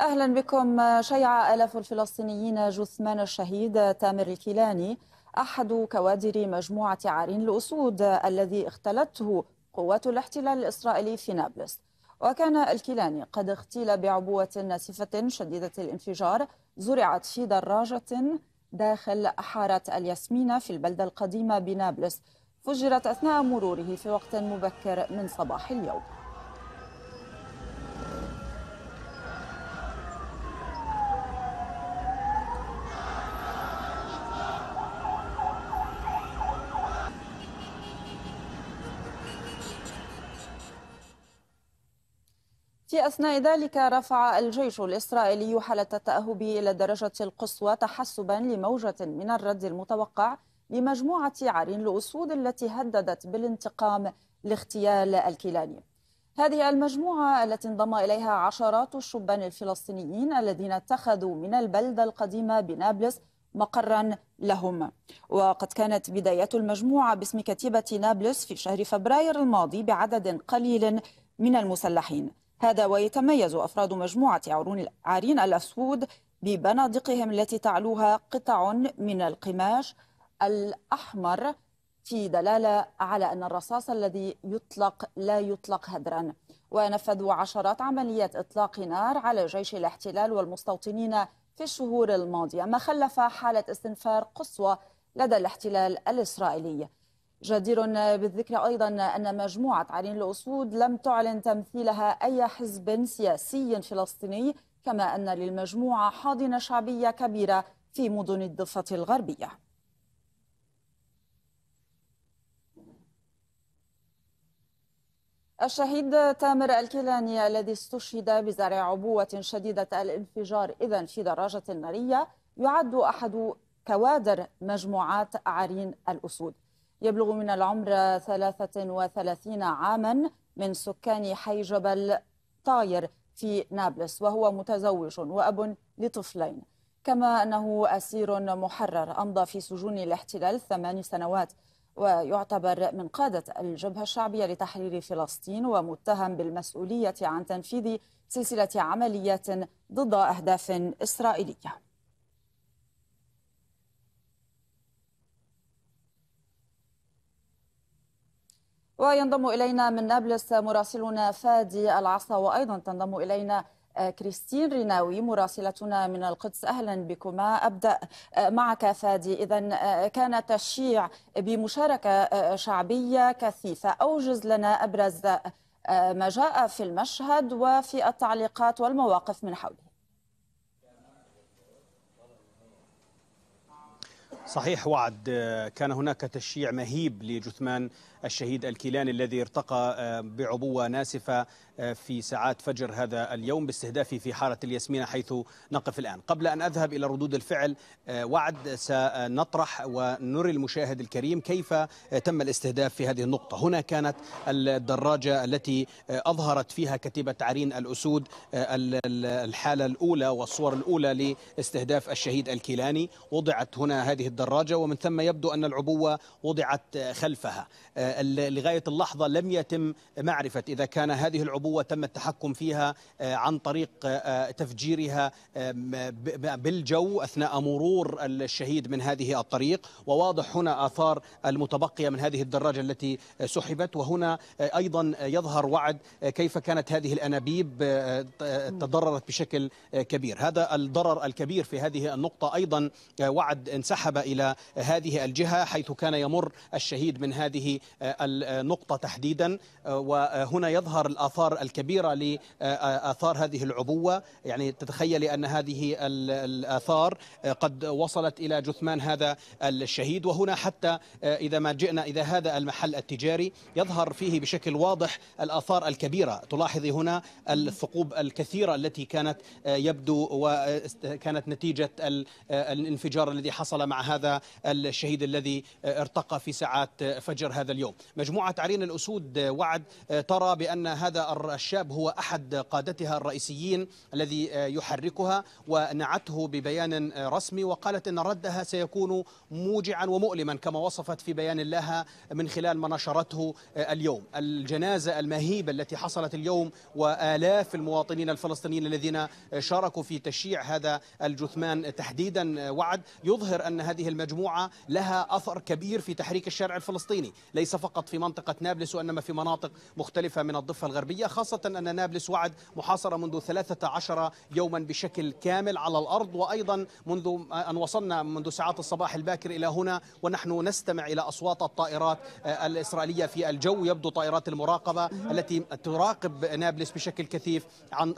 أهلا بكم شيع آلاف الفلسطينيين جثمان الشهيد تامر الكيلاني أحد كوادر مجموعة عارين الأسود الذي اختلته قوات الاحتلال الإسرائيلي في نابلس وكان الكيلاني قد اختيل بعبوة ناسفة شديدة الانفجار زرعت في دراجة داخل حارة الياسمينة في البلدة القديمة بنابلس فجرت أثناء مروره في وقت مبكر من صباح اليوم في أثناء ذلك رفع الجيش الإسرائيلي حالة التأهب إلى الدرجة القصوى تحسبا لموجة من الرد المتوقع لمجموعة عرين الأسود التي هددت بالانتقام لاغتيال الكيلاني هذه المجموعة التي انضم إليها عشرات الشبان الفلسطينيين الذين اتخذوا من البلدة القديمة بنابلس مقرا لهم وقد كانت بداية المجموعة باسم كتيبة نابلس في شهر فبراير الماضي بعدد قليل من المسلحين هذا ويتميز أفراد مجموعة عرون عرين الأسود ببنادقهم التي تعلوها قطع من القماش الأحمر في دلالة على أن الرصاص الذي يطلق لا يطلق هدرا ونفذوا عشرات عمليات إطلاق نار على جيش الاحتلال والمستوطنين في الشهور الماضية ما خلف حالة استنفار قصوى لدى الاحتلال الإسرائيلي جدير بالذكر أيضا أن مجموعة عرين الأسود لم تعلن تمثيلها أي حزب سياسي فلسطيني كما أن للمجموعة حاضنة شعبية كبيرة في مدن الضفة الغربية الشهيد تامر الكيلاني الذي استشهد بزرع عبوة شديدة الانفجار إذا في دراجة نارية يعد أحد كوادر مجموعات عرين الأسود يبلغ من العمر 33 عاما من سكان حي جبل طاير في نابلس وهو متزوج وأب لطفلين كما أنه أسير محرر أمضى في سجون الاحتلال ثمان سنوات ويعتبر من قادة الجبهة الشعبية لتحرير فلسطين ومتهم بالمسؤولية عن تنفيذ سلسلة عمليات ضد أهداف إسرائيلية وينضم إلينا من نابلس مراسلنا فادي العصا وأيضا تنضم إلينا آه، كريستين ريناوي مراسلتنا من القدس اهلا بكما ابدا آه، معك فادي اذا آه، كان تشيع بمشاركه شعبيه كثيفه اوجز لنا ابرز ما جاء في المشهد وفي التعليقات والمواقف من حوله صحيح وعد آه، كان هناك تشييع مهيب لجثمان الشهيد الكيلاني الذي ارتقى آه، بعبوة ناسفة آه، في ساعات فجر هذا اليوم باستهدافه في حارة الياسمينة حيث نقف الآن قبل أن أذهب إلى ردود الفعل وعد سنطرح ونري المشاهد الكريم كيف تم الاستهداف في هذه النقطة هنا كانت الدراجة التي أظهرت فيها كتيبة عرين الأسود الحالة الأولى والصور الأولى لاستهداف الشهيد الكيلاني وضعت هنا هذه الدراجة ومن ثم يبدو أن العبوة وضعت خلفها آه، لغاية اللحظة لم يتم معرفة إذا كان هذه العبوة تم التحكم فيها آه، عن طريق آه، تفجيرها بالجو أثناء مرور الشهيد من هذه الطريق وواضح هنا آثار المتبقية من هذه الدراجة التي سحبت وهنا أيضا يظهر وعد كيف كانت هذه الأنابيب تضررت بشكل كبير هذا الضرر الكبير في هذه النقطة أيضا وعد انسحب إلى هذه الجهة حيث كان يمر الشهيد من هذه آه، النقطة تحديدا آه، وهنا يظهر الآثار الكبيرة لآثار آه، هذه العبوة يعني تتخيل أن هذه الآثار قد وصلت إلى جثمان هذا الشهيد وهنا حتى إذا ما جئنا إذا هذا المحل التجاري يظهر فيه بشكل واضح الآثار الكبيرة تلاحظي هنا الثقوب الكثيرة التي كانت يبدو وكانت نتيجة الانفجار الذي حصل مع هذا هذا الشهيد الذي ارتقى في ساعات فجر هذا اليوم مجموعة عرين الأسود وعد ترى بأن هذا الشاب هو أحد قادتها الرئيسيين الذي يحركها ونعته ببيان رسمي وقالت أن ردها سيكون موجعا ومؤلما كما وصفت في بيان لها من خلال ما نشرته اليوم الجنازة المهيبة التي حصلت اليوم وآلاف المواطنين الفلسطينيين الذين شاركوا في تشييع هذا الجثمان تحديدا وعد يظهر أن هذه هذه المجموعة لها أثر كبير في تحريك الشارع الفلسطيني ليس فقط في منطقة نابلس وإنما في مناطق مختلفة من الضفة الغربية خاصة أن نابلس وعد محاصرة منذ 13 يوما بشكل كامل على الأرض وأيضا منذ أن وصلنا منذ ساعات الصباح الباكر إلى هنا ونحن نستمع إلى أصوات الطائرات الإسرائيلية في الجو يبدو طائرات المراقبة التي تراقب نابلس بشكل كثيف عن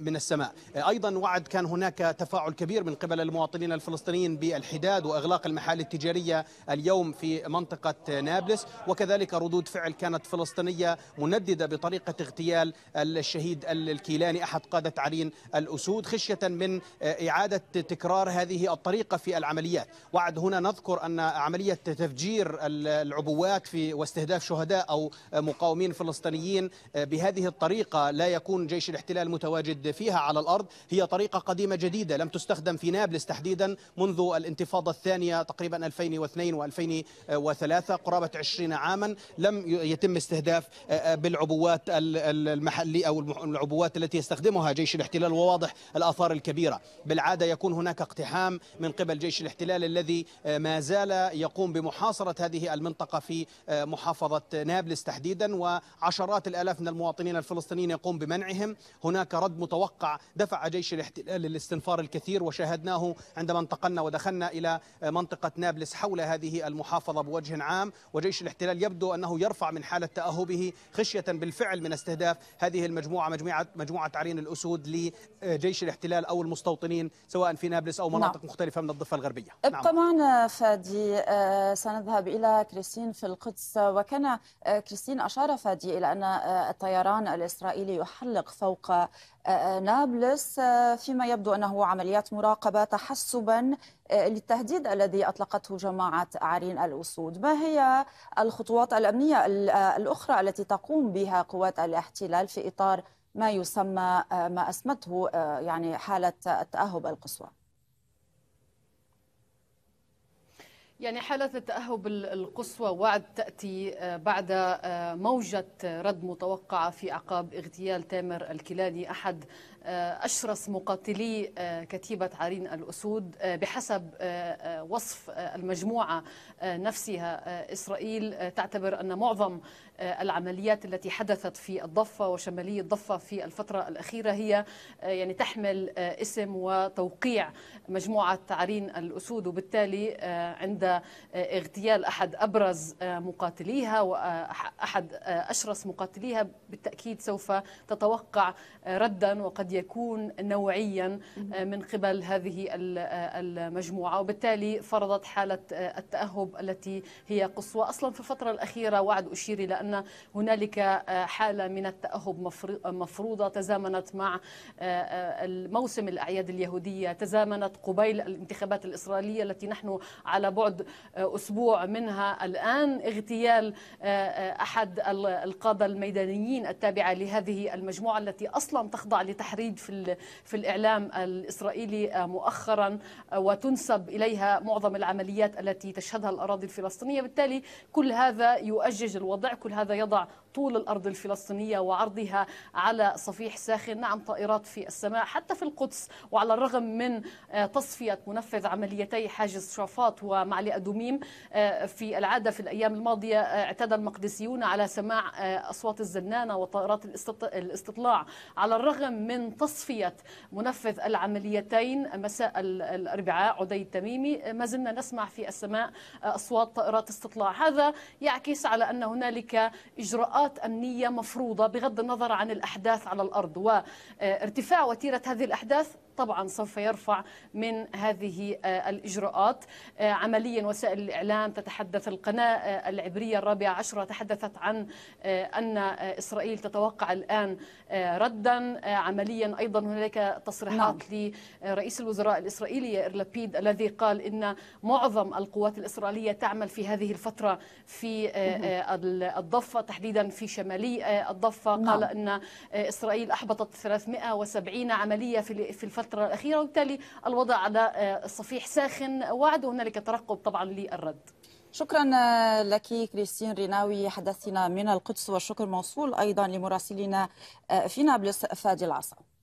من السماء أيضا وعد كان هناك تفاعل كبير من قبل المواطنين الفلسطينيين بالحداد وإغلاق إغلاق المحال التجارية اليوم في منطقة نابلس وكذلك ردود فعل كانت فلسطينية منددة بطريقة اغتيال الشهيد الكيلاني أحد قادة عرين الأسود خشية من إعادة تكرار هذه الطريقة في العمليات وعد هنا نذكر أن عملية تفجير العبوات في واستهداف شهداء أو مقاومين فلسطينيين بهذه الطريقة لا يكون جيش الاحتلال متواجد فيها على الأرض هي طريقة قديمة جديدة لم تستخدم في نابلس تحديدا منذ الانتفاضة الثانية ثانية تقريبا 2002 و2003 قرابة 20 عاما لم يتم استهداف آه، آه، بالعبوات المحلية أو العبوات التي يستخدمها جيش الاحتلال وواضح الآثار الكبيرة بالعادة يكون هناك اقتحام من قبل جيش الاحتلال الذي آه، ما زال يقوم بمحاصرة هذه المنطقة في محافظة نابلس تحديدا وعشرات الآلاف من المواطنين الفلسطينيين يقوم بمنعهم هناك رد متوقع دفع جيش الاحتلال للاستنفار الكثير وشاهدناه عندما انتقلنا ودخلنا إلى منطقة نابلس حول هذه المحافظة بوجه عام وجيش الاحتلال يبدو أنه يرفع من حالة تأهبه خشية بالفعل من استهداف هذه المجموعة مجموعة, مجموعة عرين الأسود لجيش الاحتلال أو المستوطنين سواء في نابلس أو نعم. مناطق نعم. مختلفة من الضفة الغربية ابقى نعم. معنا فادي آه، سنذهب إلى كريستين في القدس وكان آه، كريستين أشار فادي إلى أن آه، الطيران الإسرائيلي يحلق فوق نابلس فيما يبدو أنه عمليات مراقبة تحسبا آه، للتهديد الذي أطلقته جماعة عرين الأسود ما هي الخطوات الأمنية آه، الأخرى التي تقوم بها قوات الاحتلال في إطار ما يسمى آه، ما أسمته يعني حالة التأهب القصوى يعني حالة التأهب القصوى وعد تأتي بعد موجة رد متوقعة في عقاب اغتيال تامر الكيلاني أحد آه، أشرس مقاتلي آه، كتيبة عرين الأسود آه، بحسب وصف المجموعة نفسها إسرائيل تعتبر أن معظم العمليات التي حدثت في الضفة وشمالي الضفة في الفترة الأخيرة هي يعني تحمل اسم وتوقيع مجموعة عرين الأسود وبالتالي عند اغتيال أحد أبرز مقاتليها وأحد أشرس مقاتليها بالتأكيد سوف تتوقع ردا وقد قد يكون نوعيا آه، من قبل هذه آه، المجموعة وبالتالي فرضت حالة آه، التأهب التي هي قصوى أصلا في الفترة الأخيرة وعد أشير إلى أن هنالك حالة من التأهب مفروضة تزامنت مع موسم الأعياد اليهودية تزامنت قبيل الانتخابات الإسرائيلية التي نحن على بعد أسبوع منها الآن اغتيال أحد القادة الميدانيين التابعة لهذه المجموعة التي أصلا تخضع لتحرير تحريض في في الاعلام الاسرائيلي آه، مؤخرا آه، وتنسب اليها معظم العمليات التي تشهدها الاراضي الفلسطينيه بالتالي كل هذا يؤجج الوضع كل هذا يضع طول الأرض الفلسطينية وعرضها على صفيح ساخن نعم طائرات في السماء حتى في القدس وعلى الرغم من آه، تصفية منفذ عمليتي حاجز شرفات ومعلي أدوميم آه، في العادة في الأيام الماضية آه، اعتاد المقدسيون على سماع أصوات الزنانة وطائرات الاستطلاع على الرغم من تصفية منفذ العمليتين مساء الأربعاء عدي التميمي ما زلنا نسمع في السماء أصوات طائرات استطلاع هذا يعكس على أن هنالك إجراءات إجراءات أمنية مفروضة بغض النظر عن الأحداث على الأرض وارتفاع وتيرة هذه الأحداث طبعا سوف يرفع من هذه آه، الإجراءات آه، عمليا وسائل الإعلام تتحدث القناة آه، العبرية الرابعة عشرة تحدثت عن أن إسرائيل تتوقع الآن ردا عمليا أيضا هناك تصريحات نعم. لرئيس الوزراء الإسرائيلي يائر لبيد الذي قال إن معظم القوات الإسرائيلية تعمل في هذه الفترة في الضفة تحديدا في شمالي الضفة نعم. قال أن إسرائيل أحبطت 370 عملية في الفترة الفترة الأخيرة وبالتالي الوضع على الصفيح آه، ساخن وعد وهنالك ترقب طبعا للرد شكرا آه، لك كريستين ريناوي حدثنا من القدس والشكر موصول أيضا لمراسلنا آه، في نابلس فادي العصا